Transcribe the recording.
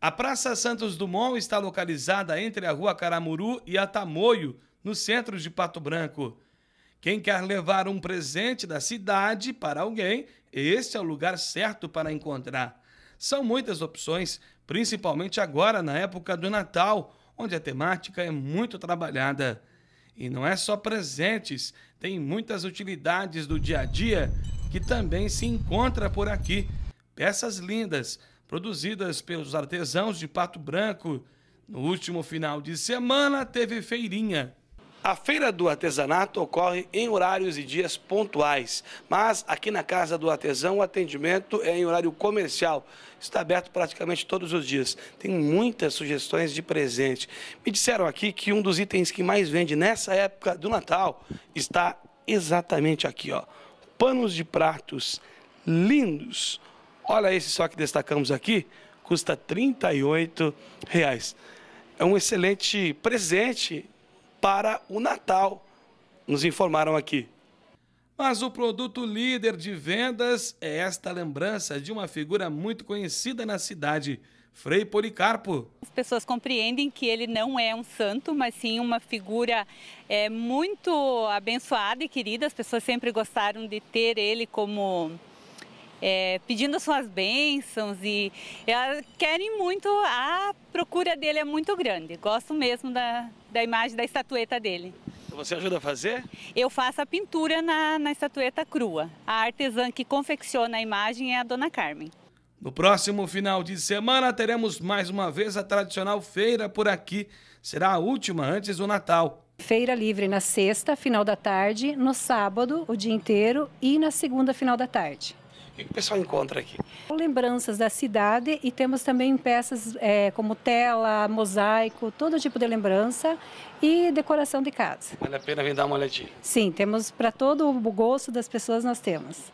A Praça Santos Dumont está localizada entre a Rua Caramuru e Atamoio, no centro de Pato Branco. Quem quer levar um presente da cidade para alguém, este é o lugar certo para encontrar. São muitas opções, principalmente agora na época do Natal, onde a temática é muito trabalhada. E não é só presentes, tem muitas utilidades do dia a dia que também se encontra por aqui. Peças lindas, produzidas pelos artesãos de Pato Branco. No último final de semana, teve feirinha. A Feira do Artesanato ocorre em horários e dias pontuais, mas aqui na Casa do Artesão o atendimento é em horário comercial. Está aberto praticamente todos os dias. Tem muitas sugestões de presente. Me disseram aqui que um dos itens que mais vende nessa época do Natal está exatamente aqui, ó. Panos de pratos lindos. Olha esse só que destacamos aqui, custa R$ 38,00. É um excelente presente para o Natal, nos informaram aqui. Mas o produto líder de vendas é esta lembrança de uma figura muito conhecida na cidade, Frei Policarpo. As pessoas compreendem que ele não é um santo, mas sim uma figura é, muito abençoada e querida. As pessoas sempre gostaram de ter ele como é, pedindo suas bênçãos e elas querem muito, a procura dele é muito grande. Gosto mesmo da, da imagem da estatueta dele. Você ajuda a fazer? Eu faço a pintura na, na estatueta crua. A artesã que confecciona a imagem é a dona Carmen. No próximo final de semana teremos mais uma vez a tradicional feira por aqui. Será a última antes do Natal. Feira livre na sexta, final da tarde, no sábado, o dia inteiro e na segunda, final da tarde que o pessoal encontra aqui? Lembranças da cidade e temos também peças é, como tela, mosaico, todo tipo de lembrança e decoração de casa. Vale a pena vir dar uma olhadinha? Sim, temos para todo o gosto das pessoas nós temos.